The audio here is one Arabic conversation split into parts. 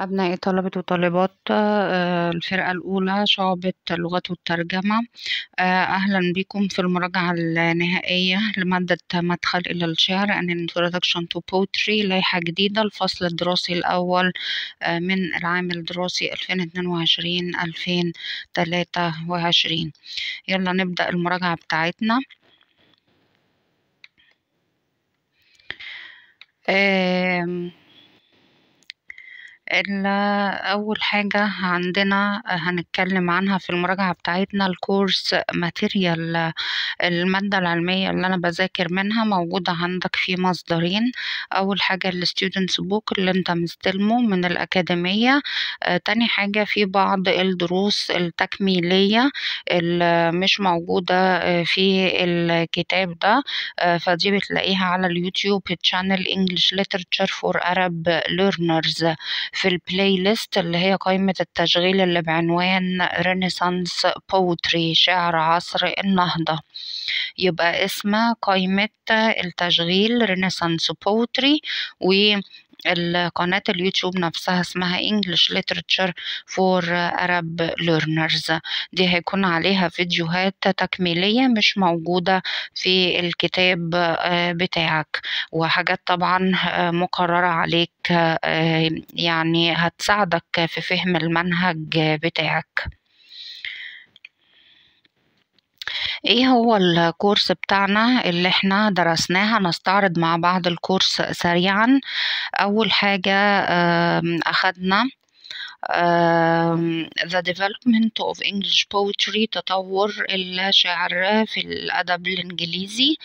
أبناء طلبة وطالبات آه، الفرقة الأولى شعبة اللغات والترجمة آه، أهلا بكم في المراجعة النهائية لمادة مدخل إلى الشعر أن Introduction to Poetry لايحة جديدة الفصل الدراسي الأول آه، من العام الدراسي 2022-2023 يلا نبدأ المراجعة بتاعتنا أم أول حاجة عندنا هنتكلم عنها في المراجعة بتاعتنا الكورس ماتيريال المادة العلمية اللي أنا بذاكر منها موجودة عندك في مصدرين أول حاجة الستودنتس بوك اللي أنت مستلمه من الأكاديمية آه، تاني حاجة في بعض الدروس التكميلية اللي مش موجودة آه، في الكتاب ده آه، فدي بتلاقيها على اليوتيوب تشانل English Literature for Arab Learners في البلاي ليست اللي هي قائمة التشغيل اللي بعنوان رينيسانس بوتري شعر عصر النهضة يبقى اسمها قائمة التشغيل رينيسانس بوتري و القناة اليوتيوب نفسها اسمها English Literature for Arab Learners دي هيكون عليها فيديوهات تكميلية مش موجودة في الكتاب آه، بتاعك وحاجات طبعا آه، مقررة عليك آه، يعني هتساعدك في فهم المنهج بتاعك إيه هو الكورس بتاعنا اللي إحنا درسناه هنستعرض مع بعض الكورس سريعا أول حاجة أخدنا The Development of English Poetry تطور الشعر في الأدب الإنجليزي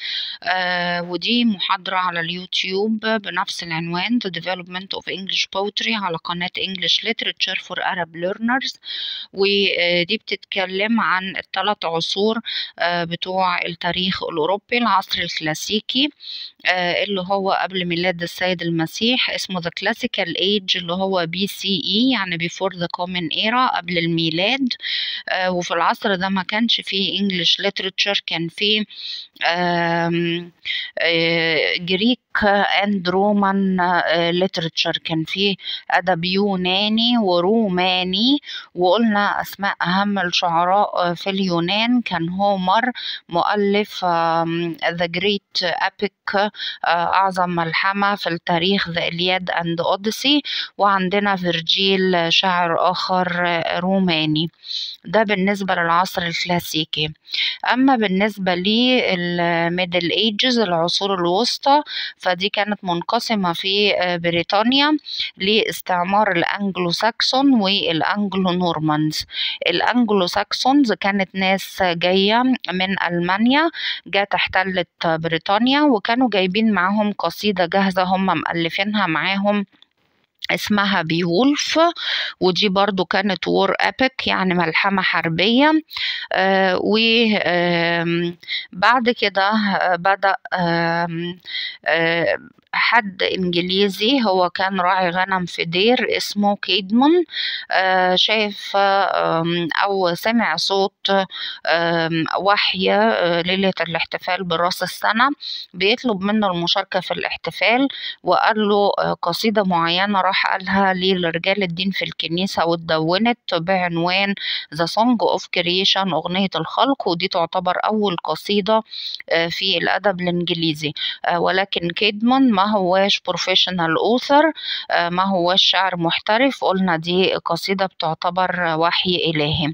آه، ودي محاضرة على اليوتيوب بنفس العنوان The Development of English Poetry على قناة English Literature for Arab Learners ودي بتتكلم عن الثلاث عصور آه، بتوع التاريخ الأوروبي العصر الكلاسيكي آه، اللي هو قبل ميلاد السيد المسيح اسمه The Classical Age اللي هو بي سي إي يعني before the common era قبل الميلاد آه، وفي العصر ده ما كانش فيه English literature كان فيه جريك اند رومان ليترتشر كان فيه ادب يوناني وروماني وقلنا اسماء اهم الشعراء uh, في اليونان كان هومر مؤلف ذا جريت ابيك اعظم ملحمه في التاريخ ذا الياد اند اوديسي وعندنا فيرجيل uh, شاعر اخر uh, روماني ده بالنسبه للعصر الكلاسيكي اما بالنسبه للميدل ايجز العصور الوسطى فدي كانت منقسمة في آه، بريطانيا لاستعمار الأنجلو ساكسون والأنجلو نورمانز الأنجلو ساكسونز كانت ناس جاية من ألمانيا جات احتلت بريطانيا وكانوا جايبين معاهم قصيدة جاهزة هم مألفينها معاهم اسمها بي وولف ودي برضو كانت وور ابيك يعني ملحمة حربية آه، وبعد كده آه، بدأ حد إنجليزي هو كان راعي غنم في دير اسمه كيدمون آه، شاف أو سمع صوت وحي آه، ليلة الاحتفال برأس السنة بيطلب منه المشاركة في الاحتفال وقال له آه، قصيدة معينة راح قالها لرجال الدين في الكنيسة واتدونت بعنوان ذا سونج اوف كريشن أغنية الخلق ودي تعتبر أول قصيدة في الأدب الإنجليزي ولكن كيدمون ما هواش بروفيشنال اوثر آه، ما هواش شاعر محترف قلنا دي قصيدة بتعتبر وحي إلهي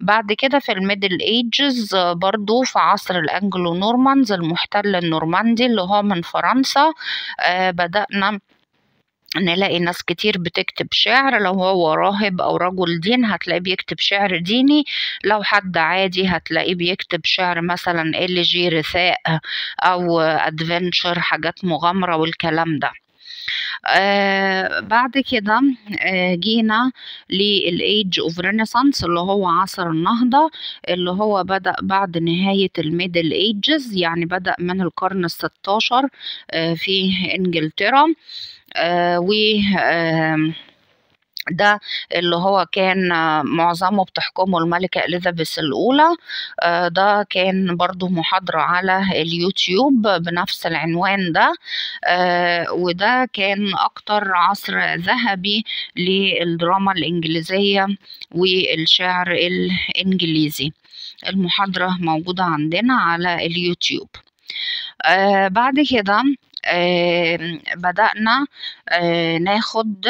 بعد كده في الميدل ايجز برضو في عصر الأنجلو نورمانز المحتل النورماندي اللي هو من فرنسا آه، بدأنا نلاقي ناس كتير بتكتب شعر لو هو راهب أو رجل دين هتلاقيه بيكتب شعر ديني لو حد عادي هتلاقيه بيكتب شعر مثلا جي رثاء أو أدفنشر حاجات مغامرة والكلام ده آه بعد كده آه جينا للايج اوف رينيسانس اللي هو عصر النهضه اللي هو بدا بعد نهايه الميدل ايجز يعني بدا من القرن ال16 آه في انجلترا آه آه، و ده اللي هو كان آه، معظمه بتحكمه الملكة إليزابيث الأولى آه، ده كان برضو محاضرة على اليوتيوب بنفس العنوان ده وده كان أكتر عصر ذهبي للدراما الإنجليزية والشعر الإنجليزي المحاضرة موجودة عندنا على اليوتيوب بعد كده بدأنا آه، ناخد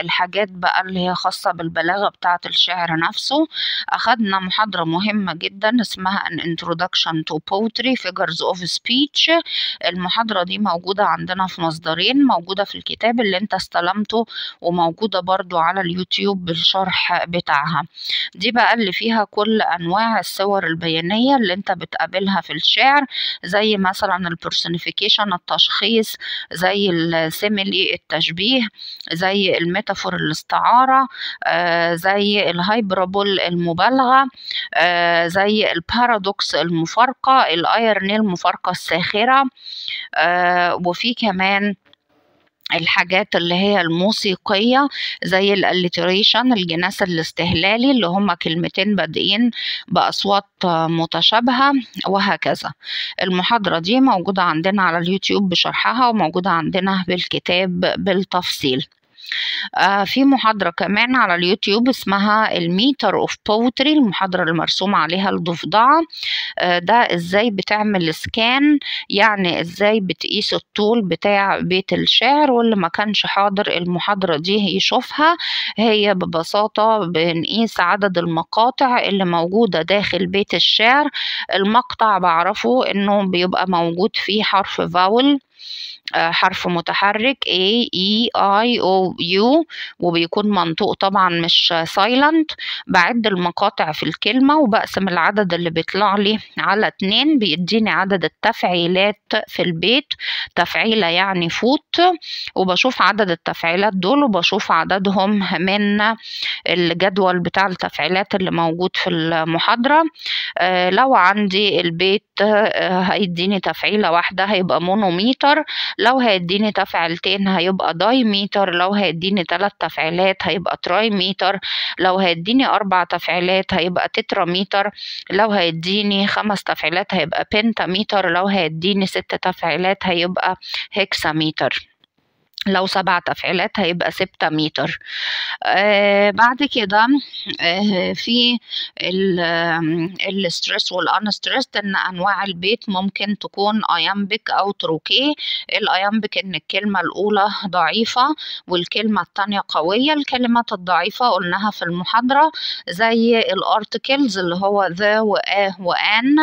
الحاجات بقى اللي هي خاصة بالبلاغة بتاعة الشعر نفسه أخدنا محاضرة مهمة جدا اسمها An Introduction to Poetry Figures of Speech المحاضرة دي موجودة عندنا في مصدرين موجودة في الكتاب اللي انت استلمته وموجودة برضو على اليوتيوب بالشرح بتاعها دي بقى اللي فيها كل أنواع الصور البيانية اللي انت بتقابلها في الشعر زي مثلا البرسونيفيكيشن التشخيص زي السيميل للتشبيه زي الميتافور الاستعارة آه، زي الهايبرابول المبالغة آه، زي البارادوكس المفارقة الايرني المفارقة الساخرة آه، وفي كمان الحاجات اللي هي الموسيقية زي الاليتريشن الجناس الاستهلالي اللي هما كلمتين بادئين بأصوات متشابهة وهكذا المحاضرة دي موجودة عندنا على اليوتيوب بشرحها وموجودة عندنا بالكتاب بالتفصيل آه في محاضرة كمان على اليوتيوب اسمها الميتر اوف بوتري المحاضرة المرسومه عليها الضفدعة آه ده ازاي بتعمل سكان يعني ازاي بتقيس الطول بتاع بيت الشعر واللي ما كانش حاضر المحاضرة دي يشوفها هي ببساطة بنقيس عدد المقاطع اللي موجودة داخل بيت الشعر المقطع بعرفه انه بيبقى موجود فيه حرف فاول آه، حرف متحرك A E I O U وبيكون منطوق طبعا مش سايلنت بعد المقاطع في الكلمة وبقسم العدد اللي بيطلع لي على اتنين بيديني عدد التفعيلات في البيت تفعيلة يعني فوت وبشوف عدد التفعيلات دول وبشوف عددهم من الجدول بتاع التفعيلات اللي موجود في المحاضرة آه، لو عندي البيت آه، هيديني تفعيلة واحدة هيبقى مونوميتر لو هيديني تفعيلتين هيبقى داي لو هيديني تلات تفعيلات هيبقى تراي لو هيديني أربع تفعيلات هيبقى تترا لو هيديني خمس تفعيلات هيبقى بنتا لو هيديني ست تفعيلات هيبقى هيكساميتر لو سبع تفعيلات هيبقى ستة متر آه، بعد كده آه، في الستريس والانستريس ان انواع البيت ممكن تكون ايامبك او تروكيه الايامبك ان الكلمة الاولى ضعيفة والكلمة الثانية قوية الكلمات الضعيفة قلناها في المحاضرة زي الارتكلز اللي هو ذا وآه وآن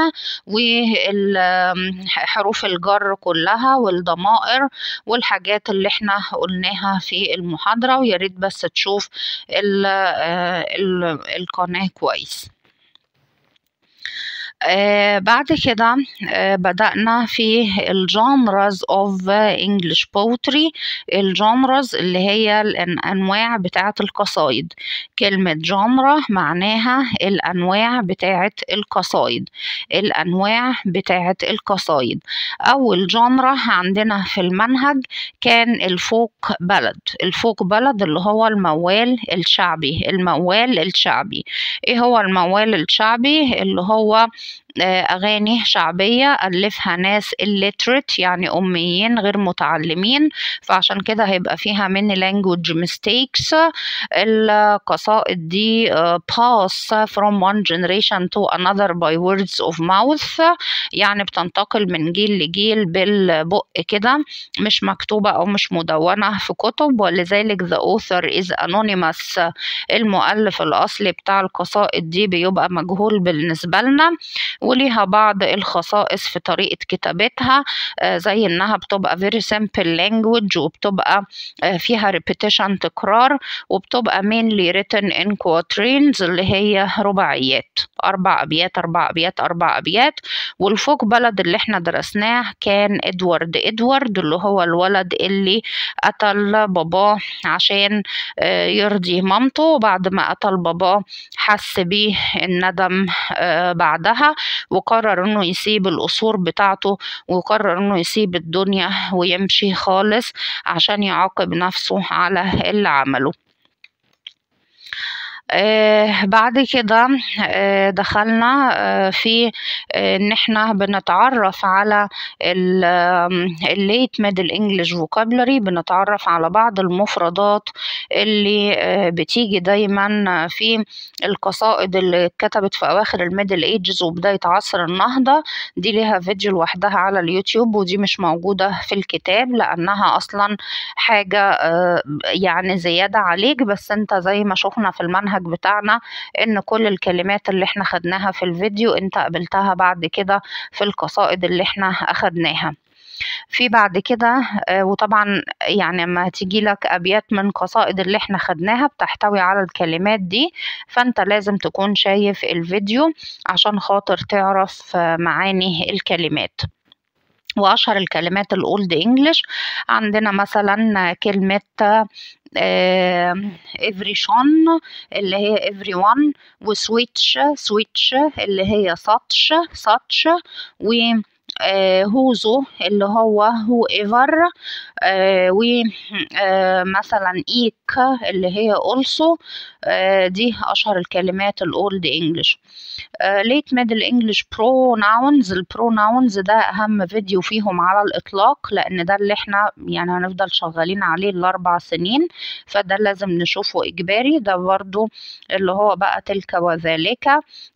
وحروف الجر كلها والضمائر والحاجات اللي احنا قلناها في المحاضرة وياريت بس تشوف آه، القناة كويس آه، بعد كده آه، بدأنا في الجانرز اوف English poetry الجانرز اللي هي الانواع بتاعة القصايد كلمة جانرا معناها الانواع بتاعة القصايد الانواع بتاعة القصايد اول جانرا عندنا في المنهج كان الفوق بلد الفوق بلد اللي هو الموال الشعبي الموال الشعبي ايه هو الموال الشعبي اللي هو آه، أغاني شعبية ألفها ناس illiterate يعني أميين غير متعلمين فعشان كده هيبقى فيها many language mistakes القصائد دي آه، pass from one generation to another by words of mouth يعني بتنتقل من جيل لجيل بالبق كده مش مكتوبة أو مش مدونة في كتب ولذلك the author is anonymous المؤلف الأصلي بتاع القصائد دي بيبقى مجهول بالنسبة لنا وليها بعض الخصائص في طريقة كتابتها آه، زي إنها بتبقى very simple language وبتبقى آه، فيها repetition تكرار وبتبقى mainly written in quatrains اللي هي رباعيات أربع أبيات أربع أبيات أربع أبيات والفوق بلد اللي احنا درسناه كان إدوارد إدوارد اللي هو الولد اللي قتل باباه عشان آه، يرضي مامته وبعد ما قتل باباه حس بيه الندم آه، بعدها وقرر إنه يسيب القصور بتاعته وقرر إنه يسيب الدنيا ويمشي خالص عشان يعاقب نفسه على اللي عمله آه، بعد كده آه، دخلنا آه، في ان احنا بنتعرف على الليت ميدل انجلش فوكابلري بنتعرف على بعض المفردات اللي بتيجي دايما في القصائد اللي اتكتبت في اواخر الميدل ايجز وبدايه عصر النهضه دي ليها فيديو لوحدها على اليوتيوب ودي مش موجوده في الكتاب لانها اصلا حاجه يعني زياده عليك بس انت زي ما شفنا في المنهج المنهج بتاعنا ان كل الكلمات اللي احنا خدناها في الفيديو انت قابلتها بعد كده في القصائد اللي احنا اخدناها في بعد كده آه، وطبعا يعني ما تيجي لك ابيات من قصائد اللي احنا خدناها بتحتوي على الكلمات دي فانت لازم تكون شايف الفيديو عشان خاطر تعرف آه، معاني الكلمات واشهر الكلمات الاولد انجلش عندنا مثلا كلمه افري شون اللي هي افري وان وسويتش سويتش اللي هي ساتش ساتش و هوزو آه، اللي هو هو ايفر ومثلا ايت اللي هي also آه، دي أشهر الكلمات الأولد إنجلش ليت ميدل إنجلش بروناونز البروناونز ده أهم فيديو فيهم على الإطلاق لأن ده اللي إحنا يعني هنفضل شغالين عليه الأربع سنين فده لازم نشوفه إجباري ده برضو اللي هو بقى تلك وذلك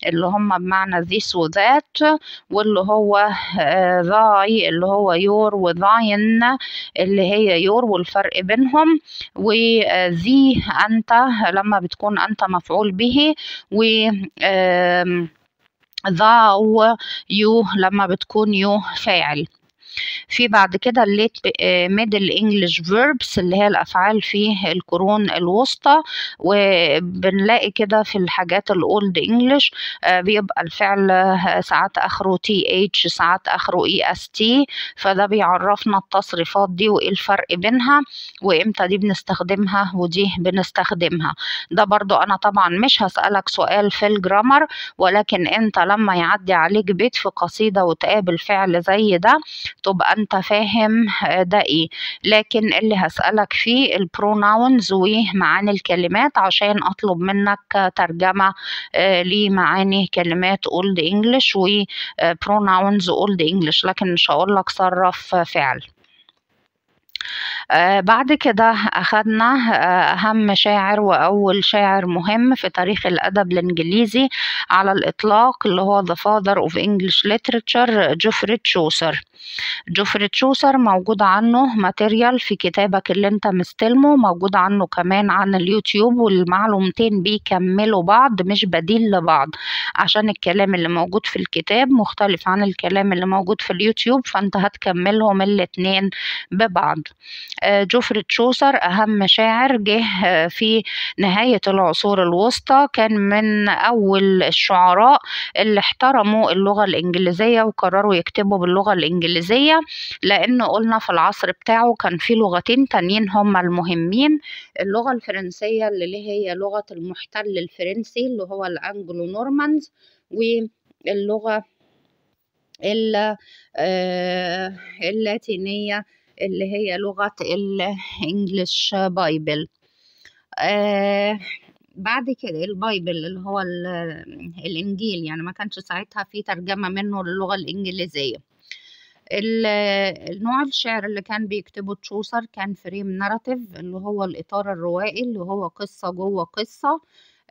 اللي هم بمعنى this و that واللي هو آه، thy اللي هو your وthine اللي هي your والفرق بينهم و آه، ذي أنت لما بتكون أنت مفعول به و ذا يو لما بتكون يو فاعل في بعد كده الليت ميدل انجلش فيربس اللي هي الافعال في القرون الوسطى وبنلاقي كده في الحاجات الاولد انجلش آه، بيبقى الفعل آه، ساعات اخره تي اتش ساعات اخره اي اس تي فده بيعرفنا التصريفات دي وايه الفرق بينها وامتى دي بنستخدمها ودي بنستخدمها ده برضو انا طبعا مش هسألك سؤال في الجرامر ولكن انت لما يعدي عليك بيت في قصيدة وتقابل فعل زي ده تبقى انت فاهم آه، ده ايه لكن اللي هسألك فيه البروناونز ومعاني الكلمات عشان اطلب منك ترجمة آه، لمعاني كلمات اولد انجلش وبروناونز اولد انجلش لكن مش هقول لك صرف فعل آه، بعد كده أخذنا آه، أهم شاعر وأول شاعر مهم في تاريخ الأدب الإنجليزي على الإطلاق اللي هو The Father of English Literature جوفري تشوسر جوفري تشوسر موجود عنه ماتيريال في كتابك اللي انت مستلمه موجود عنه كمان عن اليوتيوب والمعلومتين بيكملوا بعض مش بديل لبعض عشان الكلام اللي موجود في الكتاب مختلف عن الكلام اللي موجود في اليوتيوب فانت هتكملهم الاتنين ببعض آه، جوفري تشوسر أهم شاعر جه آه، في نهاية العصور الوسطى كان من أول الشعراء اللي احترموا اللغة الإنجليزية وقرروا يكتبوا باللغة الإنجليزية لأنه قلنا في العصر بتاعه كان في لغتين تانيين هما المهمين اللغة الفرنسية اللي هي لغة المحتل الفرنسي اللي هو الأنجلو نورمانز واللغة آه، اللاتينية اللي هي لغة الإنجليش بايبل آه، بعد كده البايبل اللي هو الإنجيل يعني ما كانش ساعتها في ترجمة منه للغة الإنجليزية النوع الشعر اللي كان بيكتبه تشوسر كان فريم ناراتيف اللي هو الإطار الروائي اللي هو قصة جوه قصة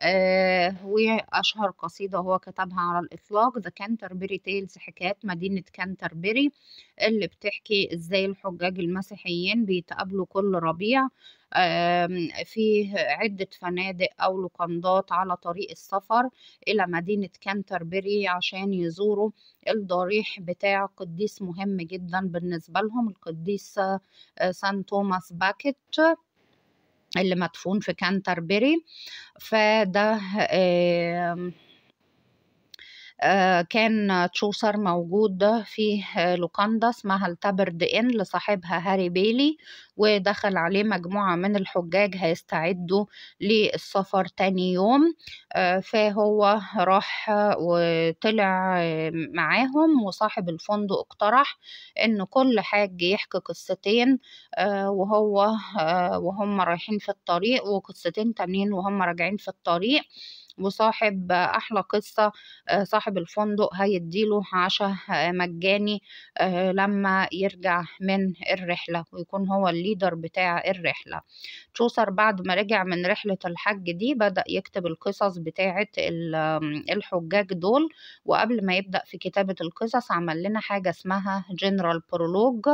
آه، وأشهر قصيدة هو كتبها على الإطلاق ذا كانتربري تيلز حكايات مدينة كانتربري اللي بتحكي إزاي الحجاج المسيحيين بيتقابلوا كل ربيع في عدة فنادق أو لقندات على طريق السفر إلى مدينة كانتربري عشان يزوروا الضريح بتاع قديس مهم جدا بالنسبة لهم القديس آه، سان توماس باكت اللي مدفون في كانتربري فده آمم آه، كان تشوسر موجود في لوكاندا اسمها التابرد إن لصاحبها هاري بيلي ودخل عليه مجموعة من الحجاج هيستعدوا للسفر تاني يوم آه، فهو راح وطلع معاهم وصاحب الفندق اقترح ان كل حاج يحكي قصتين آه، وهو وهم رايحين في الطريق وقصتين تانيين وهم راجعين في الطريق وصاحب احلى قصه آه، صاحب الفندق هيديله عشاء آه، مجاني آه، لما يرجع من الرحله ويكون هو الليدر بتاع الرحله تشوسر بعد ما رجع من رحله الحج دي بدا يكتب القصص بتاعه الحجاج دول وقبل ما يبدا في كتابه القصص عمل لنا حاجه اسمها جنرال برولوج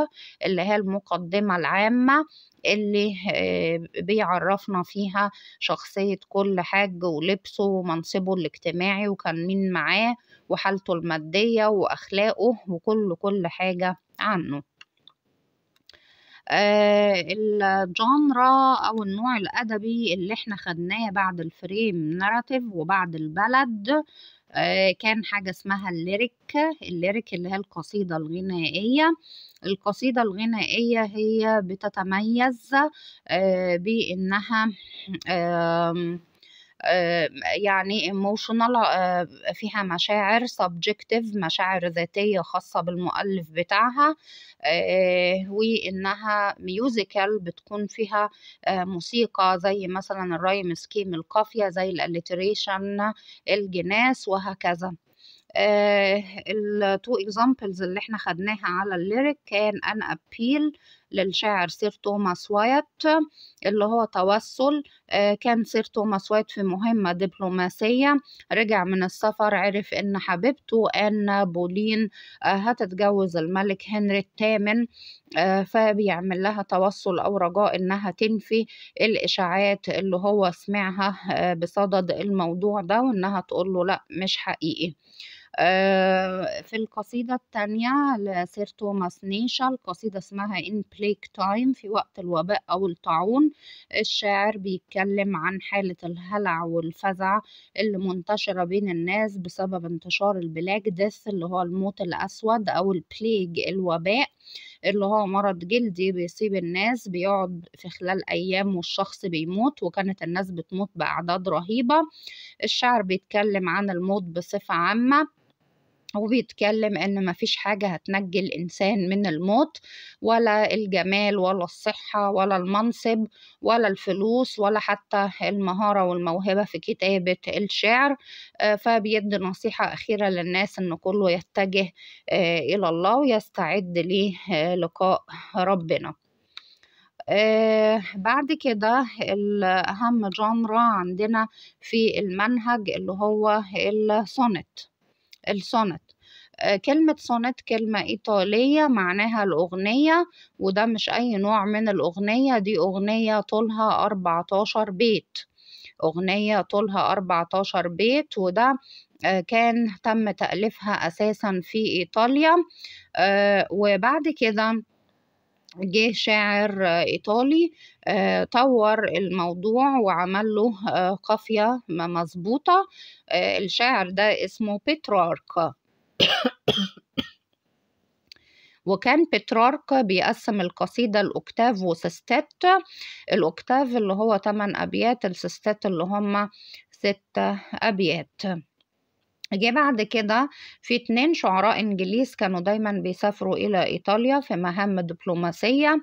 اللي هي المقدمه العامه اللي بيعرفنا فيها شخصية كل حاج ولبسه ومنصبه الاجتماعي وكان مين معاه وحالته المادية وأخلاقه وكل كل حاجة عنه الجانرا او النوع الادبي اللي احنا خدناه بعد الفريم ناراتيف وبعد البلد آه، كان حاجة اسمها الليريك الليريك اللي هي القصيدة الغنائية القصيدة الغنائية هي بتتميز آه، بأنها آه، يعني ايموشنال آه، فيها مشاعر سبجكتيف مشاعر ذاتية خاصة بالمؤلف بتاعها آه، وإنها ميوزيكال بتكون فيها موسيقى زي مثلا الرايم سكيم القافية زي الاليتريشن الجناس وهكذا Uh, two examples اللي احنا خدناها على الليريك كان ان ابيل للشاعر سير توماس وايت اللي هو توسل آه، كان سير توماس وايت في مهمة دبلوماسية رجع من السفر عرف إن حبيبته أن بولين آه، هتتجوز الملك هنري الثامن آه، فبيعمل لها توسل أو رجاء إنها تنفي الإشاعات اللي هو سمعها بصدد الموضوع ده وإنها تقول له لأ مش حقيقي آه، في القصيدة الثانية لسير توماس نيشا القصيدة اسمها In Plague Time في وقت الوباء أو الطاعون الشاعر بيتكلم عن حالة الهلع والفزع اللي منتشرة بين الناس بسبب انتشار البلاك ديس اللي هو الموت الأسود أو البليج الوباء اللي هو مرض جلدي بيصيب الناس بيقعد في خلال أيام والشخص بيموت وكانت الناس بتموت بأعداد رهيبة الشعر بيتكلم عن الموت بصفة عامة بيتكلم ان مفيش حاجة هتنجي الانسان من الموت ولا الجمال ولا الصحة ولا المنصب ولا الفلوس ولا حتى المهارة والموهبة في كتابة الشعر آه، فبيدي نصيحة أخيرة للناس ان كله يتجه آه، الى الله ويستعد للقاء آه، ربنا آه بعد كده الأهم جانرا عندنا في المنهج اللي هو السونت السونت آه، كلمة سونيت كلمة إيطالية معناها الأغنية وده مش أي نوع من الأغنية دي أغنية طولها 14 بيت أغنية طولها 14 بيت وده آه، كان تم تأليفها أساسا في إيطاليا آه، وبعد كده جه شاعر إيطالي طور الموضوع وعمل له قافية مظبوطة الشاعر ده اسمه بيترارك وكان بترارك بيقسم القصيدة لاكتاف وسستات الأكتاف اللي هو 8 أبيات السستات اللي هم 6 أبيات جه بعد كده في اتنين شعراء انجليز كانوا دايما بيسافروا الى ايطاليا في مهام دبلوماسية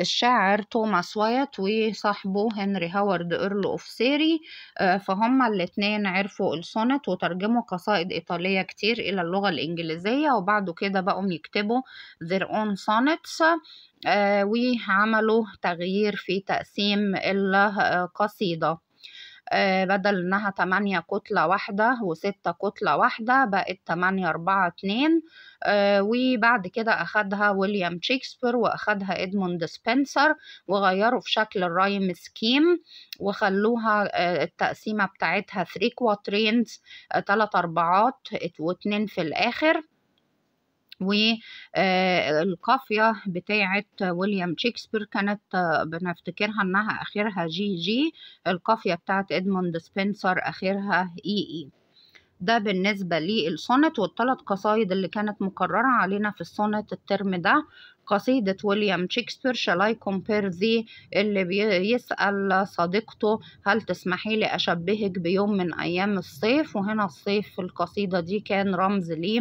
الشاعر توماس وايت وصاحبه هنري هاورد ايرل اوف سيري آه، فهم الاتنين عرفوا السونت وترجموا قصائد ايطالية كتير الى اللغة الانجليزية وبعد كده بقوا يكتبوا their own sonnets آه، وعملوا تغيير في تقسيم القصيدة آه، بدل انها تمانية كتلة واحدة وستة كتلة واحدة بقت تمانية أربعة اتنين آه، وبعد كده أخدها ويليام شكسبير وأخدها إدموند سبنسر وغيروا في شكل الرايم سكيم وخلوها آه، التقسيمة بتاعتها ثري كواترينز تلات أربعات واتنين في الآخر والقافية بتاعة ويليام شكسبير كانت آه، بنفتكرها انها اخرها جي جي القافية بتاعة ادموند سبنسر اخرها اي e اي e. ده بالنسبة للسونت والثلاث قصايد اللي كانت مقررة علينا في السونت الترم ده قصيدة ويليام شكسبير شالاي كومبيرزي اللي بيسأل صديقته هل تسمحي لي أشبهك بيوم من أيام الصيف وهنا الصيف في القصيدة دي كان رمز ليه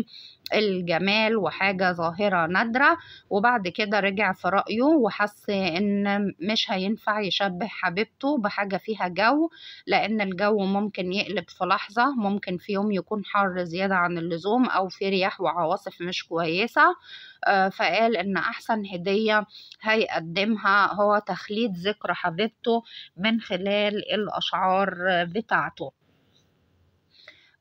الجمال وحاجة ظاهرة نادرة وبعد كده رجع في رأيه وحس إن مش هينفع يشبه حبيبته بحاجة فيها جو لأن الجو ممكن يقلب في لحظة ممكن في يوم يكون حر زيادة عن اللزوم أو في رياح وعواصف مش كويسة آه، فقال إن أحسن هدية هيقدمها هو تخليد ذكرى حبيبته من خلال الأشعار بتاعته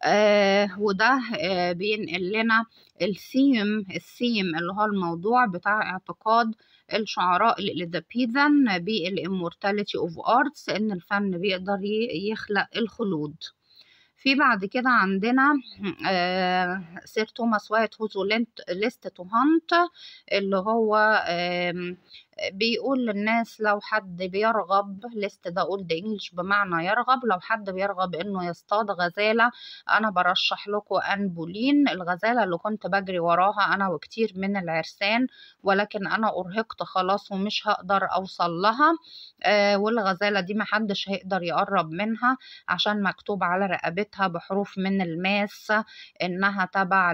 آه، وده آه، بينقل لنا الثيم الثيم اللي هو الموضوع بتاع اعتقاد الشعراء للذابيذن بالإمورتاليتي أوف أرتس إن الفن بيقدر يخلق الخلود في بعد كده عندنا آه، سير توماس وايت هوزو ليست تو هانت اللي هو بيقول للناس لو حد بيرغب لست ده ده انجلش بمعنى يرغب لو حد بيرغب انه يصطاد غزالة انا برشح لكم انبولين الغزالة اللي كنت بجري وراها انا وكتير من العرسان ولكن انا ارهقت خلاص ومش هقدر اوصل لها آه والغزالة دي محدش هيقدر يقرب منها عشان مكتوب على رقبتها بحروف من الماس انها تبع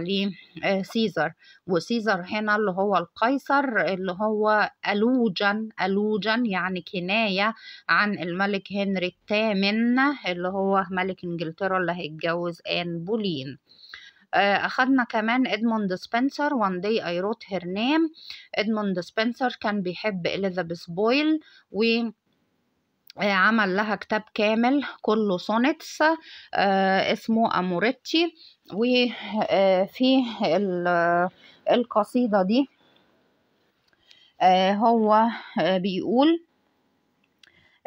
لسيزر آه، وسيزر هنا اللي هو القيصر اللي هو قالوا ألوجن ألوجن يعني كناية عن الملك هنري الثامن اللي هو ملك إنجلترا اللي هيتجوز آن بولين آه، أخدنا كمان إدموند سبنسر وان دي أي روت هير نيم إدموند سبنسر كان بيحب إليزابيث بويل و آه، عمل لها كتاب كامل كله سونتس آه، اسمه أموريتشي وفي القصيدة دي آه، هو آه، بيقول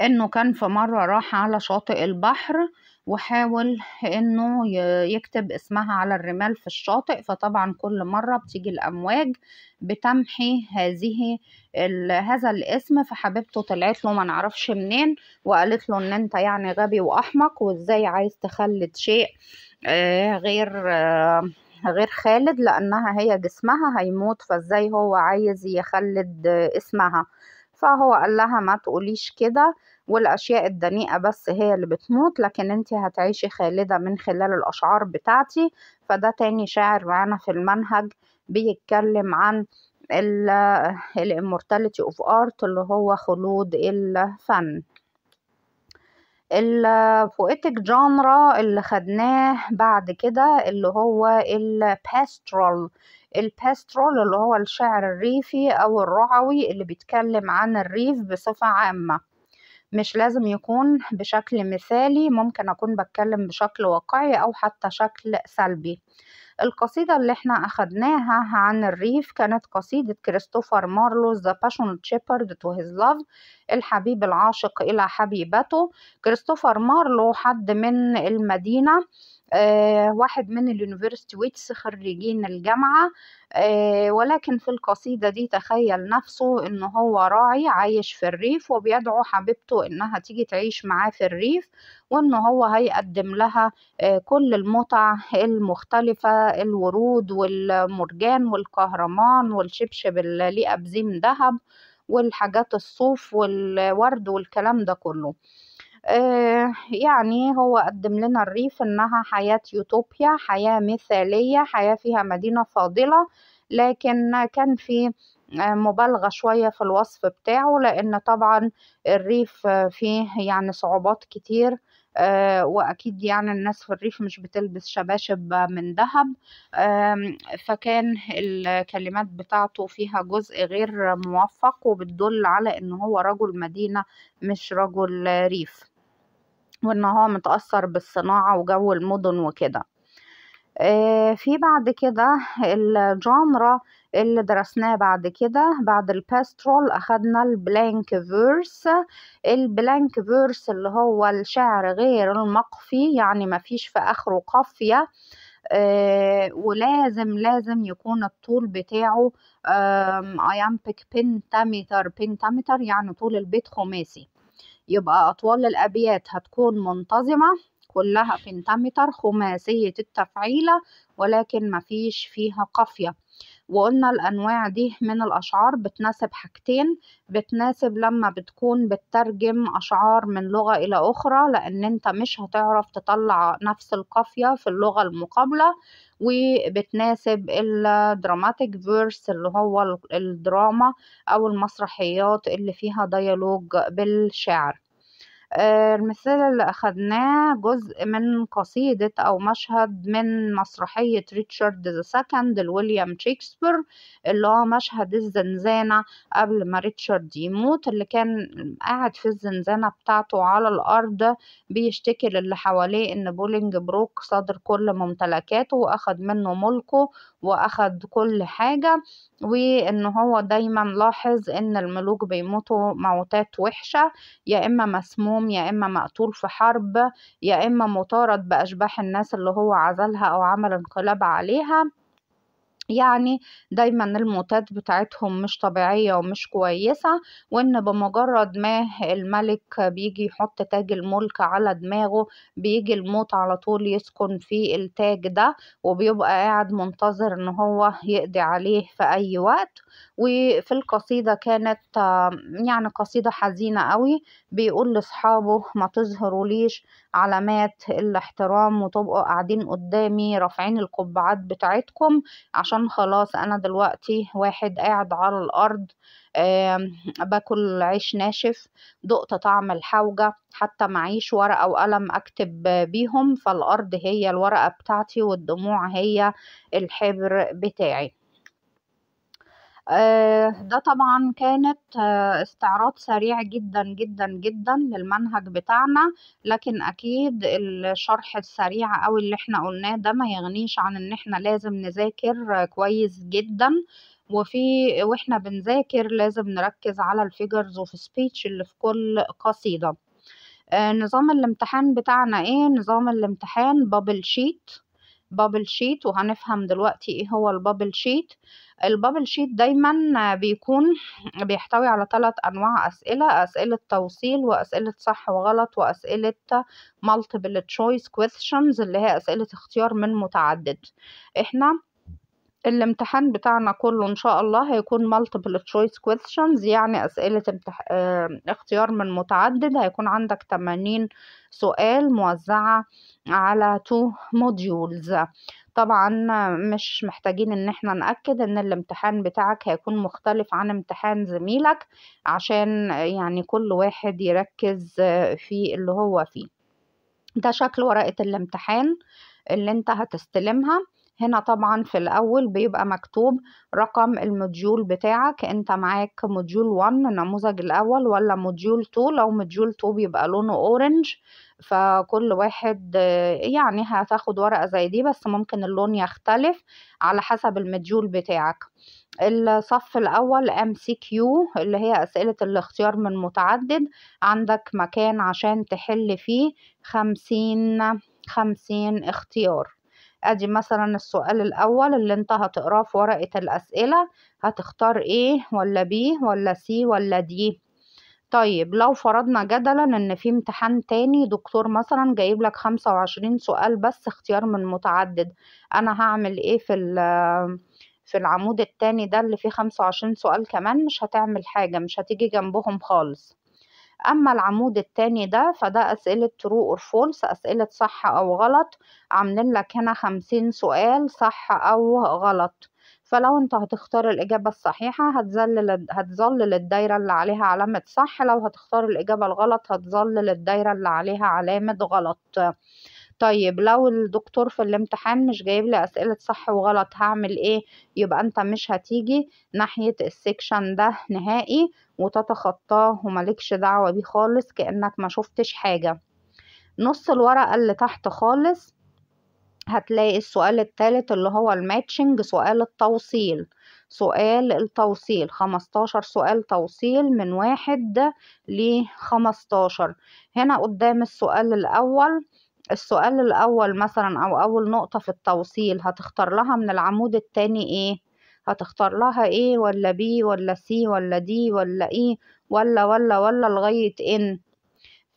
انه كان في مرة راح على شاطئ البحر وحاول انه يكتب اسمها على الرمال في الشاطئ فطبعا كل مرة بتيجي الامواج بتمحي هذه هذا الاسم فحبيبته طلعت له ما نعرفش منين وقالت له ان انت يعني غبي واحمق وازاي عايز تخلد شيء آه، غير غير خالد لأنها هي جسمها هيموت فازاي هو عايز يخلد اسمها فهو قال لها ما تقوليش كده والأشياء الدنيئة بس هي اللي بتموت لكن انت هتعيشي خالدة من خلال الأشعار بتاعتي فده تاني شاعر معانا في المنهج بيتكلم عن الامورتاليتي اوف ارت اللي هو خلود الفن البويتك جانرا اللي خدناه بعد كده اللي هو الباسترال الباسترال اللي هو الشعر الريفي أو الرعوي اللي بيتكلم عن الريف بصفة عامة مش لازم يكون بشكل مثالي ممكن أكون بتكلم بشكل واقعي أو حتى شكل سلبي القصيدة اللي احنا أخدناها عن الريف كانت قصيدة كريستوفر مارلو The Passionate Shepherd to His Love الحبيب العاشق إلى حبيبته كريستوفر مارلو حد من المدينة آه، واحد من اليونيفرستي ويتس خريجين الجامعة آه، ولكن في القصيدة دي تخيل نفسه إن هو راعي عايش في الريف وبيدعو حبيبته إنها تيجي تعيش معاه في الريف وإن هو هيقدم لها آه، كل المتع المختلفة الورود والمرجان والكهرمان والشبشب اللي ليه أبزيم ذهب والحاجات الصوف والورد والكلام ده كله آه، يعني هو قدم لنا الريف إنها حياة يوتوبيا حياة مثالية حياة فيها مدينة فاضلة لكن كان في آه، مبالغة شوية في الوصف بتاعه لأن طبعا الريف فيه يعني صعوبات كتير آه، وأكيد يعني الناس في الريف مش بتلبس شباشب من ذهب فكان الكلمات بتاعته فيها جزء غير موفق وبتدل على إن هو رجل مدينة مش رجل ريف وان هو متأثر بالصناعة وجو المدن وكده آه، في بعد كده الجانرا اللي درسناه بعد كده بعد الباسترول أخدنا البلانك فيرس البلانك فيرس اللي هو الشعر غير المقفي يعني مفيش في آخره قافية آه ولازم لازم يكون الطول بتاعه ايامبك بنتامتر بنتامتر يعني طول البيت خماسي يبقى أطوال الأبيات هتكون منتظمة كلها بنتمتر خماسية التفعيلة ولكن مفيش فيها قافية وقلنا الأنواع دي من الأشعار بتناسب حاجتين بتناسب لما بتكون بتترجم أشعار من لغة إلى أخرى لأن أنت مش هتعرف تطلع نفس القافية في اللغة المقابلة وبتناسب الدراماتيك فيرس اللي هو الدراما أو المسرحيات اللي فيها ديالوج بالشعر آه، المثال اللي أخدناه جزء من قصيدة أو مشهد من مسرحية ريتشارد ذا سكند لويليام شكسبير اللي هو مشهد الزنزانة قبل ما ريتشارد يموت اللي كان قاعد في الزنزانة بتاعته على الأرض بيشتكي للي حواليه إن بولينج بروك صادر كل ممتلكاته وأخد منه ملكه وأخد كل حاجة وإن هو دايما لاحظ إن الملوك بيموتوا موتات وحشة يا إما مسموم منهم يا إما مقتول في حرب يا إما مطارد بأشباح الناس اللي هو عزلها أو عمل انقلاب عليها يعني دايما الموتات بتاعتهم مش طبيعية ومش كويسة وان بمجرد ما الملك بيجي يحط تاج الملك على دماغه بيجي الموت على طول يسكن في التاج ده وبيبقى قاعد منتظر ان هو يقضي عليه في اي وقت وفي القصيدة كانت يعني قصيدة حزينة قوي بيقول لاصحابه ما تظهروا ليش علامات الاحترام وتبقوا قاعدين قدامي رافعين القبعات بتاعتكم عشان خلاص انا دلوقتي واحد قاعد على الارض باكل عيش ناشف دقت طعم الحوجة حتى معيش ورقة وقلم أكتب بيهم فالأرض هي الورقة بتاعتي والدموع هي الحبر بتاعي آه، ده طبعا كانت آه، استعراض سريع جدا جدا جدا للمنهج بتاعنا لكن اكيد الشرح السريع او اللي احنا قلناه ده ما يغنيش عن ان احنا لازم نذاكر كويس جدا وفي واحنا بنذاكر لازم نركز على الفيجرز اوف سبيتش اللي في كل قصيده آه، نظام الامتحان بتاعنا ايه نظام الامتحان بابل شيت بابل شيت وهنفهم دلوقتي ايه هو البابل شيت البابل شيت دايما بيكون بيحتوي على ثلاث انواع اسئله اسئله توصيل واسئله صح وغلط واسئله مالتيبل تشويس كويستشنز اللي هي اسئله اختيار من متعدد احنا الامتحان بتاعنا كله ان شاء الله هيكون multiple choice questions يعني اسئلة امتح... اختيار من متعدد هيكون عندك 80 سؤال موزعة على تو موديولز طبعا مش محتاجين ان احنا نأكد ان الامتحان بتاعك هيكون مختلف عن امتحان زميلك عشان يعني كل واحد يركز في اللي هو فيه ده شكل ورقة الامتحان اللي انت هتستلمها هنا طبعا في الأول بيبقى مكتوب رقم الموديول بتاعك انت معاك موديول 1 النموذج الأول ولا موديول 2 لو موديول 2 بيبقى لونه أورنج فكل واحد يعني هتاخد ورقة زي دي بس ممكن اللون يختلف على حسب المديول بتاعك الصف الأول ام سي كيو اللي هي أسئلة الاختيار من متعدد عندك مكان عشان تحل فيه خمسين خمسين اختيار ادي مثلا السؤال الاول اللي انت هتقراه في ورقة الاسئلة هتختار ايه ولا بي ولا سي ولا دي طيب لو فرضنا جدلا ان في امتحان تاني دكتور مثلا جايب لك خمسة وعشرين سؤال بس اختيار من متعدد انا هعمل ايه في في العمود التاني ده اللي فيه خمسة وعشرين سؤال كمان مش هتعمل حاجة مش هتيجي جنبهم خالص أما العمود التاني ده فده أسئلة ترو أور فولس أسئلة صح أو غلط عاملين لك هنا خمسين سؤال صح أو غلط فلو انت هتختار الإجابة الصحيحة هتظل هتظلل الدايرة اللي عليها علامة صح لو هتختار الإجابة الغلط هتظلل الدايرة اللي عليها علامة غلط طيب لو الدكتور في الامتحان مش جايب لي أسئلة صح وغلط هعمل ايه يبقى انت مش هتيجي ناحية السكشن ده نهائي وتتخطاه وملكش دعوة بيه خالص كأنك ما شفتش حاجة نص الورقة اللي تحت خالص هتلاقي السؤال الثالث اللي هو الماتشنج سؤال التوصيل سؤال التوصيل 15 سؤال توصيل من واحد ل 15 هنا قدام السؤال الأول السؤال الأول مثلا أو أول نقطة في التوصيل هتختار لها من العمود التاني إيه هتختار لها ايه ولا بي ولا سي ولا دي ولا ايه ولا ولا ولا لغاية ان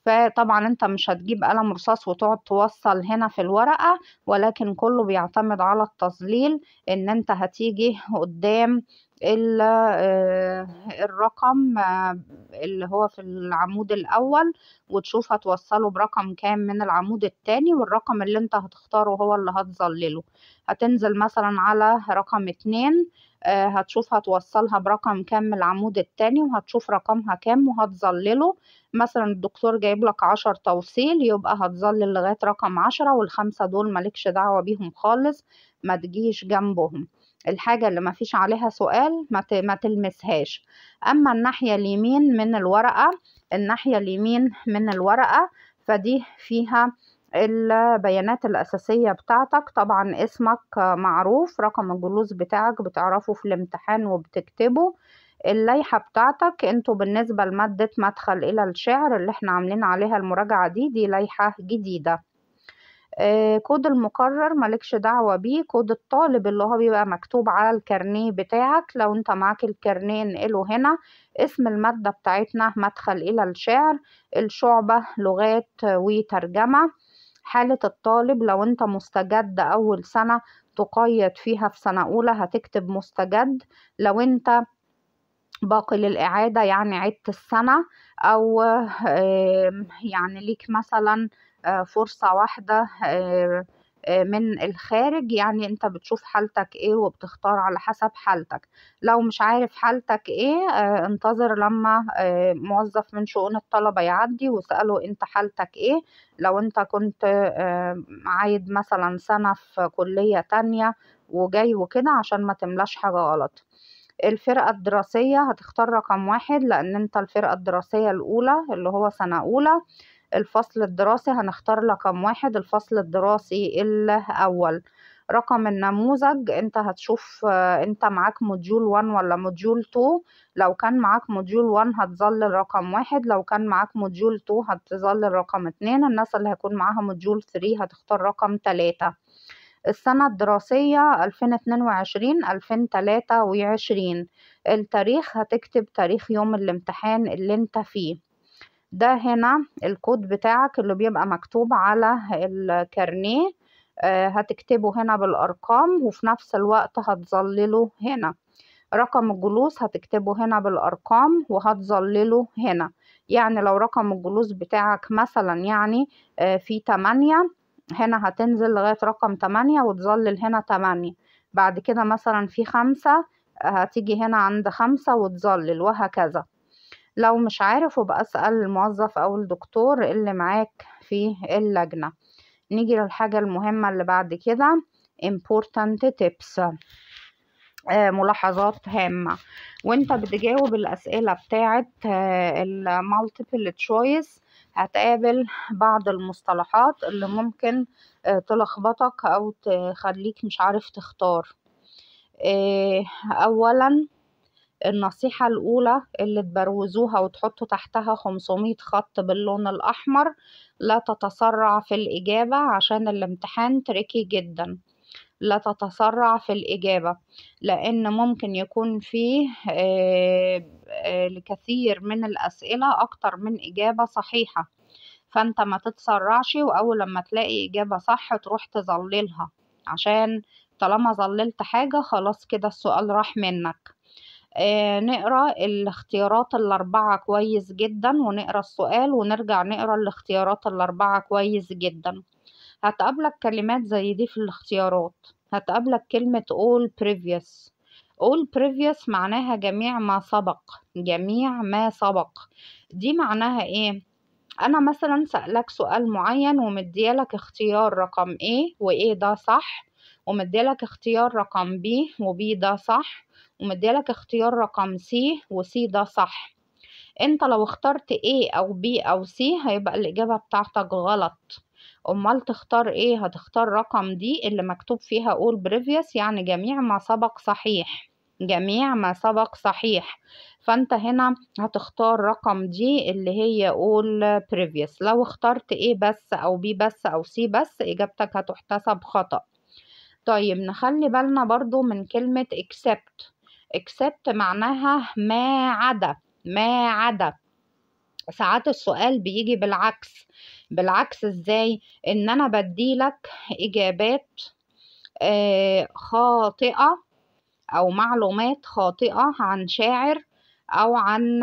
فطبعا انت مش هتجيب قلم رصاص وتقعد توصل هنا في الورقة ولكن كله بيعتمد على التظليل ان انت هتيجي قدام آه، الرقم آه، اللي هو في العمود الأول وتشوف هتوصله برقم كام من العمود التاني والرقم اللي انت هتختاره هو اللي هتظلله هتنزل مثلا على رقم اتنين آه، هتشوف هتوصلها برقم كام العمود التاني وهتشوف رقمها كام وهتظلله مثلا الدكتور جايب لك عشر توصيل يبقى هتظلل لغاية رقم عشرة والخمسة دول مالكش دعوة بيهم خالص ما تجيش جنبهم الحاجة اللي مفيش عليها سؤال ما تلمسهاش أما الناحية اليمين من الورقة الناحية اليمين من الورقة فدي فيها البيانات الأساسية بتاعتك طبعا اسمك معروف رقم الجلوس بتاعك بتعرفه في الامتحان وبتكتبه اللائحة بتاعتك انتوا بالنسبة لمادة مدخل إلى الشعر اللي احنا عاملين عليها المراجعة دي دي لائحة جديدة آه، كود المقرر مالكش دعوة بيه كود الطالب اللي هو بيبقى مكتوب على الكارنيه بتاعك لو انت معاك الكارنيه انقله هنا اسم المادة بتاعتنا مدخل إلى الشعر الشعبة لغات وترجمة حالة الطالب لو أنت مستجد أول سنة تقيد فيها في سنة أولى هتكتب مستجد لو أنت باقي للإعادة يعني عدت السنة أو يعني ليك مثلا آه، فرصة واحدة آه، من الخارج يعني انت بتشوف حالتك ايه وبتختار على حسب حالتك لو مش عارف حالتك ايه آه، انتظر لما آه، موظف من شؤون الطلبة يعدي وسأله انت حالتك ايه لو انت كنت عايد مثلا سنة في كلية تانية وجاي وكده عشان ما تملاش حاجة غلط الفرقة الدراسية هتختار رقم واحد لأن انت الفرقة الدراسية الأولى اللي هو سنة أولى الفصل الدراسي هنختار رقم واحد الفصل الدراسي الأول رقم النموذج انت هتشوف انت معاك موديول 1 ولا موديول 2 لو كان معاك موديول 1 هتظل الرقم واحد لو كان معاك موديول 2 هتظل الرقم اتنين الناس اللي هيكون معاها موديول 3 هتختار رقم تلاتة السنة الدراسية 2022-2023 التاريخ هتكتب تاريخ يوم الامتحان اللي انت فيه ده هنا الكود بتاعك اللي بيبقى مكتوب على الكارنيه آه، هتكتبه هنا بالأرقام وفي نفس الوقت هتظلله هنا رقم الجلوس هتكتبه هنا بالأرقام وهتظلله هنا يعني لو رقم الجلوس بتاعك مثلا يعني آه، في تمانية هنا هتنزل لغاية رقم تمانية وتظلل هنا تمانية بعد كده مثلا في خمسة هتيجي هنا عند خمسة وتظلل وهكذا لو مش عارف وبقى اسأل الموظف او الدكتور اللي معاك في اللجنة نيجي للحاجة المهمة اللي بعد كده important tips آه، ملاحظات هامة وانت بتجاوب الأسئلة بتاعت آه، multiple المالتيبل تشويس هتقابل بعض المصطلحات اللي ممكن آه، تلخبطك أو تخليك مش عارف تختار أولا النصيحة الأولى اللي تبروزوها وتحطوا تحتها 500 خط باللون الأحمر لا تتسرع في الإجابة عشان الامتحان تريكي جدا لا تتسرع في الإجابة لأن ممكن يكون فيه الكثير آه، آه، من الأسئلة أكتر من إجابة صحيحة فأنت ما تتسرعش وأول لما تلاقي إجابة صح تروح تظللها عشان طالما ظللت حاجة خلاص كده السؤال راح منك آه، نقرا الاختيارات الأربعة كويس جدا ونقرا السؤال ونرجع نقرا الاختيارات الأربعة كويس جدا هتقابلك كلمات زي دي في الاختيارات هتقابلك كلمة all previous all previous معناها جميع ما سبق جميع ما سبق دي معناها ايه انا مثلا سألك سؤال معين ومديالك اختيار رقم ايه وايه ده صح ومديلك اختيار رقم بي وبي ده صح ومديلك اختيار رقم سي وسي ده صح انت لو اخترت A او B او C هيبقى الاجابة بتاعتك غلط امال تختار ايه هتختار رقم دي اللي مكتوب فيها all previous يعني جميع ما سبق صحيح جميع ما سبق صحيح فانت هنا هتختار رقم دي اللي هي all previous لو اخترت A بس او B بس او C بس اجابتك هتحتسب خطأ طيب نخلي بالنا برضو من كلمة except except معناها ما عدا ما عدا ساعات السؤال بيجي بالعكس بالعكس ازاي ان انا بديلك اجابات آه، خاطئة او معلومات خاطئة عن شاعر او عن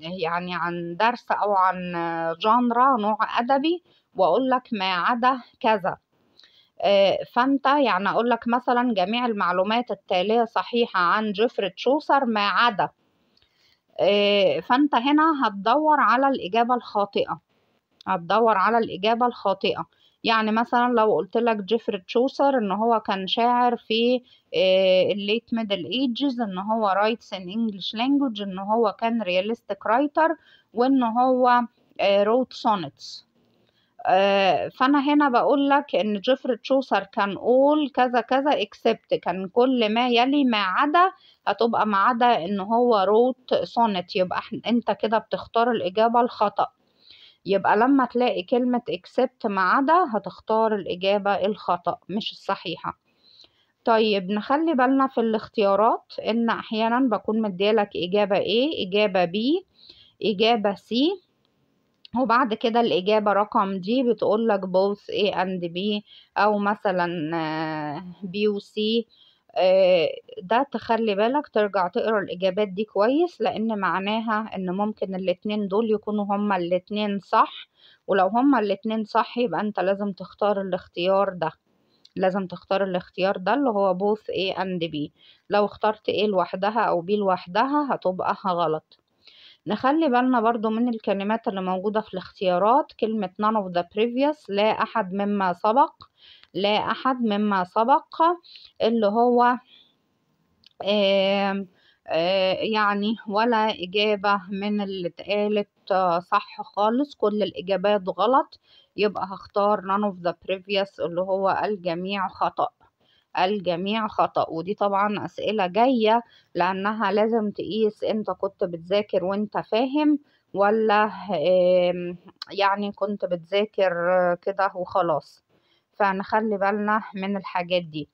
يعني عن درس او عن جانرا نوع ادبي واقول لك ما عدا كذا آه، فانت يعني اقول لك مثلا جميع المعلومات التالية صحيحة عن جيفري تشوسر ما عدا آه، فانت هنا هتدور على الإجابة الخاطئة هتدور على الإجابة الخاطئة يعني مثلا لو قلت لك جيفري تشوسر ان هو كان شاعر في آه، الليت ميدل ايجز ان هو رايتس ان انجلش لانجوج ان هو كان رياليستيك رايتر وان هو روت سونتس آه، فانا هنا بقول لك ان جفر تشوسر كان قول كذا كذا اكسبت كان كل ما يلي ما عدا هتبقى ما عدا ان هو روت سونت يبقى انت كده بتختار الاجابه الخطا يبقى لما تلاقي كلمه اكسبت ما عدا هتختار الاجابه الخطا مش الصحيحه طيب نخلي بالنا في الاختيارات ان احيانا بكون مديلك اجابه ايه اجابه بي اجابه سي وبعد كده الإجابة رقم دي بتقولك both A and B أو مثلا آه، B و C آه، ده تخلي بالك ترجع تقرا الإجابات دي كويس لأن معناها إن ممكن الاتنين دول يكونوا هما الاتنين صح ولو هما الاتنين صح يبقى أنت لازم تختار الاختيار ده لازم تختار الاختيار ده اللي هو both A and B لو اخترت A لوحدها أو B لوحدها هتبقى غلط نخلي بالنا برضو من الكلمات اللي موجودة في الاختيارات كلمة none of the previous لا أحد مما سبق لا أحد مما سبق اللي هو آه آه يعني ولا إجابة من اللي اتقالت آه، صح خالص كل الإجابات غلط يبقى هختار none of the previous اللي هو الجميع خطأ الجميع خطأ ودي طبعا أسئلة جاية لأنها لازم تقيس أنت كنت بتذاكر وأنت فاهم ولا يعني كنت بتذاكر كده وخلاص فنخلي بالنا من الحاجات دي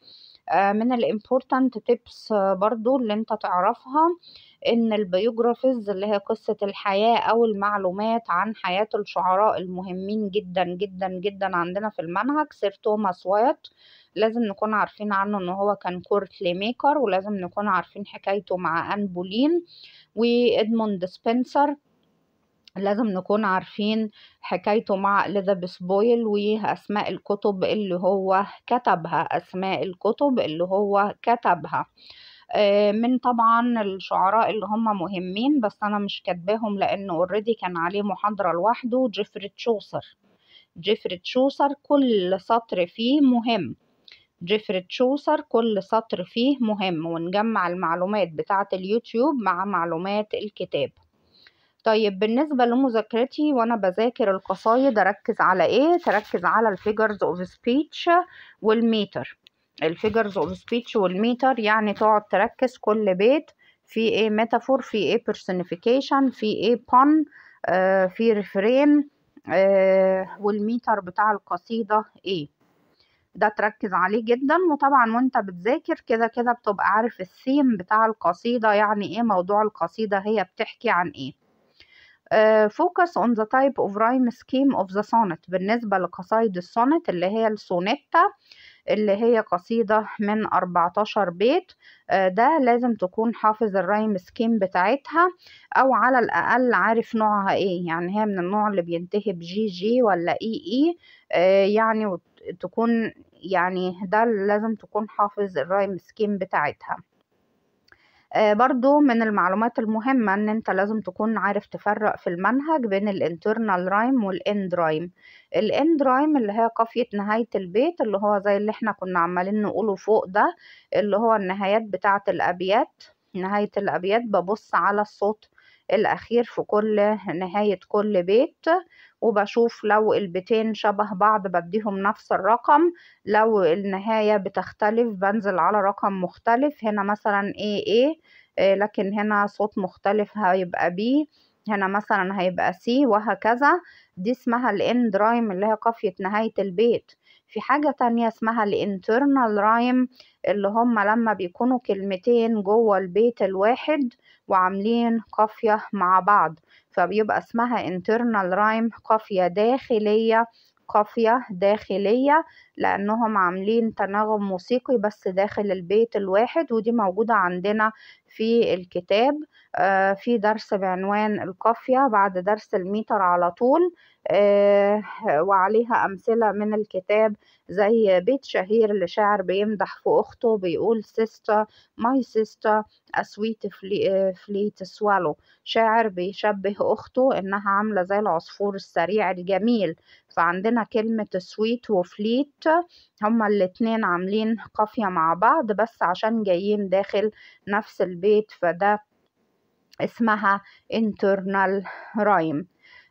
آه، من الامبورتنت تيبس برضو اللي انت تعرفها ان البيوجرافيز اللي هي قصة الحياة او المعلومات عن حياة الشعراء المهمين جدا جدا جدا عندنا في المنهج سير توماس وايت لازم نكون عارفين عنه ان هو كان كورت ليميكر ميكر ولازم نكون عارفين حكايته مع ان بولين وادموند سبنسر لازم نكون عارفين حكايته مع اليزابيث بويل واسماء الكتب اللي هو كتبها اسماء الكتب اللي هو كتبها آه، من طبعا الشعراء اللي هم مهمين بس انا مش كاتباهم لانه اوريدي كان عليه محاضره لوحده جيفري تشوسر جيفري تشوسر كل سطر فيه مهم جيفري تشوسر كل سطر فيه مهم ونجمع المعلومات بتاعة اليوتيوب مع معلومات الكتاب طيب بالنسبة لمذاكرتي وأنا بذاكر القصايد أركز على إيه؟ تركز على الفيجرز أوف سبيتش والميتر الفيجرز أوف سبيتش والميتر يعني تقعد تركز كل بيت في إيه ميتافور في إيه بيرسونيفيكيشن في إيه بون آه في ريفرين آه والميتر بتاع القصيدة إيه ده تركز عليه جدا وطبعا وانت بتذاكر كده كده بتبقى عارف السيم بتاع القصيدة يعني ايه موضوع القصيدة هي بتحكي عن ايه فوكس اون ذا تايب اوف رايم سكيم اوف ذا سونت بالنسبة لقصايد السونت اللي هي السونيتا اللي هي قصيدة من 14 بيت آه، ده لازم تكون حافظ الرايم سكيم بتاعتها أو على الأقل عارف نوعها إيه يعني هي من النوع اللي بينتهي بجي جي ولا إي إي آه، يعني تكون يعني ده لازم تكون حافظ الرايم سكيم بتاعتها آه، برضو من المعلومات المهمة ان انت لازم تكون عارف تفرق في المنهج بين الانترنال رايم والاند رايم الاند رايم اللي هي قافية نهاية البيت اللي هو زي اللي احنا كنا عمالين نقوله فوق ده اللي هو النهايات بتاعة الابيات نهاية الابيات ببص على الصوت الاخير في كل نهاية كل بيت وبشوف لو البتين شبه بعض بديهم نفس الرقم لو النهاية بتختلف بنزل على رقم مختلف هنا مثلا اي اي آه، لكن هنا صوت مختلف هيبقى بي هنا مثلا هيبقى سي وهكذا دي اسمها الاند رايم اللي هي قافية نهاية البيت في حاجة تانية اسمها الانترنال رايم اللي هم لما بيكونوا كلمتين جوه البيت الواحد وعاملين قافية مع بعض فبيبقى اسمها internal rhyme قافية داخلية قافية داخلية لأنهم عاملين تناغم موسيقي بس داخل البيت الواحد ودي موجودة عندنا في الكتاب آه، في درس بعنوان القافية بعد درس الميتر على طول آه، وعليها أمثلة من الكتاب زي بيت شهير لشاعر بيمدح في أخته بيقول سيستا ماي سيستا أسويت فليت سوالو شاعر بيشبه أخته إنها عاملة زي العصفور السريع الجميل فعندنا كلمة سويت وفليت هما الاتنين عاملين قافية مع بعض بس عشان جايين داخل نفس البيت البيت فده اسمها internal rhyme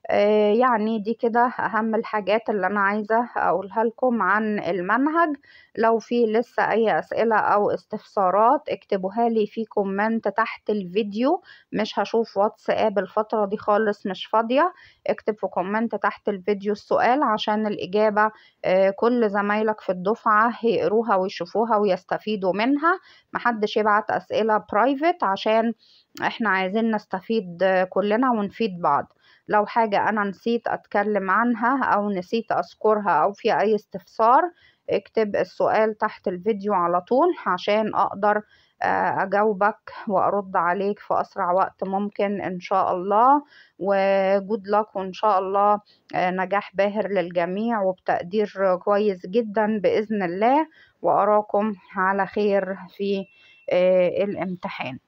آه، يعني دي كده أهم الحاجات اللي أنا عايزة أقولها لكم عن المنهج لو في لسه أي أسئلة أو استفسارات اكتبوها لي في كومنت تحت الفيديو مش هشوف واتس اب الفترة دي خالص مش فاضية اكتب في كومنت تحت الفيديو السؤال عشان الإجابة آه، كل زمايلك في الدفعة هيقروها ويشوفوها ويستفيدوا منها محدش يبعت أسئلة برايفت عشان احنا عايزين نستفيد كلنا ونفيد بعض لو حاجة أنا نسيت أتكلم عنها أو نسيت أذكرها أو في أي استفسار اكتب السؤال تحت الفيديو على طول عشان أقدر آه، أجاوبك وأرد عليك في أسرع وقت ممكن إن شاء الله وجود لك وإن شاء الله آه، نجاح باهر للجميع وبتقدير كويس جدا بإذن الله وأراكم على خير في آه، الامتحان